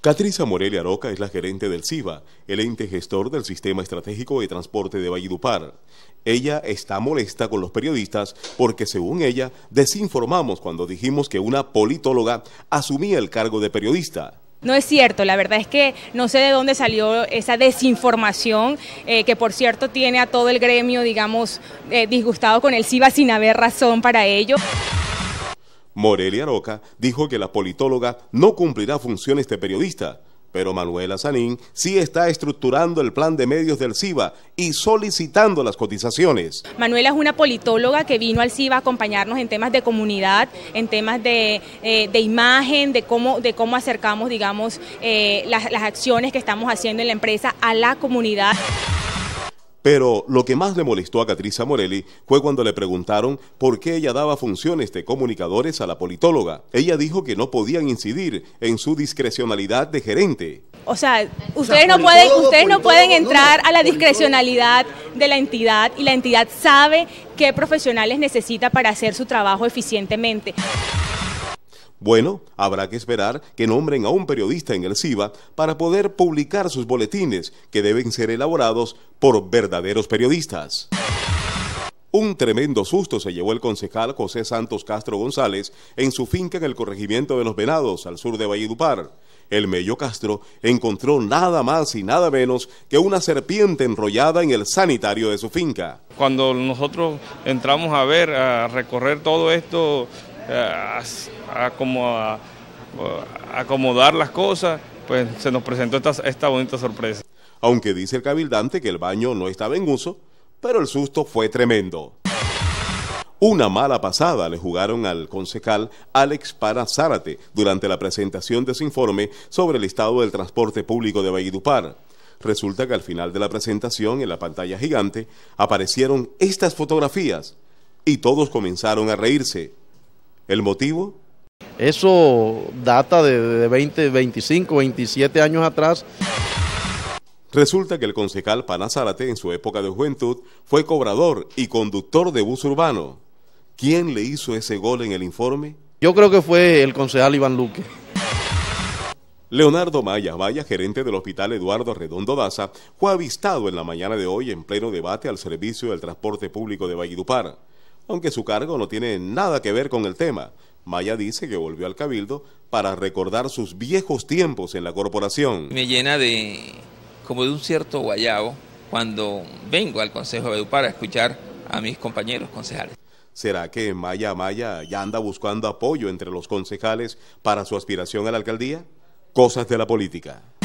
Catriza Morelia Roca es la gerente del CIBA, el ente gestor del Sistema Estratégico de Transporte de Valledupar. Ella está molesta con los periodistas porque, según ella, desinformamos cuando dijimos que una politóloga asumía el cargo de periodista. No es cierto, la verdad es que no sé de dónde salió esa desinformación, eh, que por cierto tiene a todo el gremio, digamos, eh, disgustado con el CIBA sin haber razón para ello. Morelia Roca dijo que la politóloga no cumplirá funciones de periodista, pero Manuela Sanín sí está estructurando el plan de medios del CIBA y solicitando las cotizaciones. Manuela es una politóloga que vino al CIBA a acompañarnos en temas de comunidad, en temas de, eh, imagen, de cómo, de cómo acercamos, digamos, eh, las, las acciones que estamos haciendo en la empresa a la comunidad. Pero lo que más le molestó a Catriza Morelli fue cuando le preguntaron por qué ella daba funciones de comunicadores a la politóloga. Ella dijo que no podían incidir en su discrecionalidad de gerente. O sea, ustedes no pueden, ustedes no pueden entrar a la discrecionalidad de la entidad y la entidad sabe qué profesionales necesita para hacer su trabajo eficientemente. Bueno, habrá que esperar que nombren a un periodista en el CIBA para poder publicar sus boletines, que deben ser elaborados por verdaderos periodistas. Un tremendo susto se llevó el concejal José Santos Castro González en su finca en el corregimiento de Los Venados, al sur de Valledupar. El mello Castro encontró nada más y nada menos que una serpiente enrollada en el sanitario de su finca. Cuando nosotros entramos a ver, a recorrer todo esto, eh, a, acomodar las cosas, pues se nos presentó esta, bonita sorpresa. Aunque dice el cabildante que el baño no estaba en uso, pero el susto fue tremendo. Una mala pasada le jugaron al concejal Alex Para Zárate durante la presentación de su informe sobre el estado del transporte público de Valledupar. Resulta que al final de la presentación, en la pantalla gigante, aparecieron estas fotografías y todos comenzaron a reírse. ¿El motivo? Eso data de, 20, 25, 27 años atrás. Resulta que el concejal Panazárate en su época de juventud fue cobrador y conductor de bus urbano. ¿Quién le hizo ese gol en el informe? Yo creo que fue el concejal Iván Luque. Leonardo Maya Vaya, gerente del Hospital Eduardo Redondo Daza, fue avistado en la mañana de hoy en pleno debate al servicio del transporte público de Valledupar aunque su cargo no tiene nada que ver con el tema. Maya dice que volvió al cabildo para recordar sus viejos tiempos en la corporación. Me llena de como de un cierto guayabo cuando vengo al Consejo de para escuchar a mis compañeros concejales. ¿Será que Maya Maya ya anda buscando apoyo entre los concejales para su aspiración a la alcaldía? Cosas de la política.